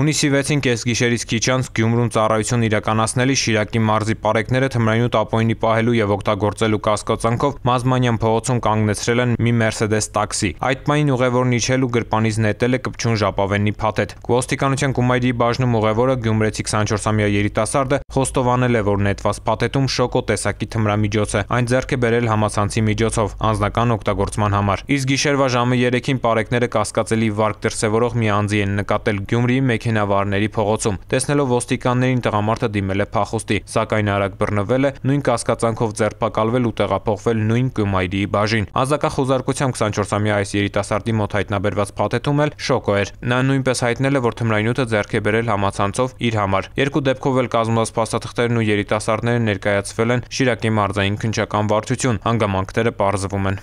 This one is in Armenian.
Հունիսի 6-ին կեսգիշերից քիչ անց Գյումրում ծառայություն իրականացնելի Շիրակի մարզի պարեկները թմրանյութ ապօինի պահելու եւ օգտագործելու կասկածանքով Մազմանյան փողոցում կանգնեցրել են մի Mercedes տաքսի։ Այդ պահին ուղևորն իջել ու գրպանից նետել է կպչուն ժապավենի փաթեթ։ Ոստիկանության Կումայրի բաժնում ուղևորը Գյումրեցի 24-ամյա երիտասարդը խոստովանել է, որ նետված փաթեթում շոկո տեսակի թմրամիջոց է։ Այն ձեռք է բերել համացանցի միջոցով անձնական օգտագործման համար։ Իսկ գիշերվա ժամը 3-ին պարեկները կասկածելի վարկ դրսևորող մի անձի են նկատել Գյումրիի մեքենա մեքենավարների փողոցում։ Տեսնելով ոստիկաններին տղամարդը դիմել է փախուստի, սակայն արագ բռնվել է, նույն կասկածանքով ձերբակալվել ու տեղափոխվել նույն Կումայրիի բաժին։ Ազատախոզարկությամբ 24-ամյա այս երիտասարդի մոտ հայտնաբերված փաթեթում էլ շոկո էր։ Նա նույնպես հայտնել է, որ թմրանյութը ձեռք է բերել համացանցով իր համար։ Երկու դեպքով էլ կազմված փաստաթղթերն ու երիտասարդները ներկայացվել են Շիրակի մարզային քնչական վարչություն։ Հանգամանքները պարզվում են։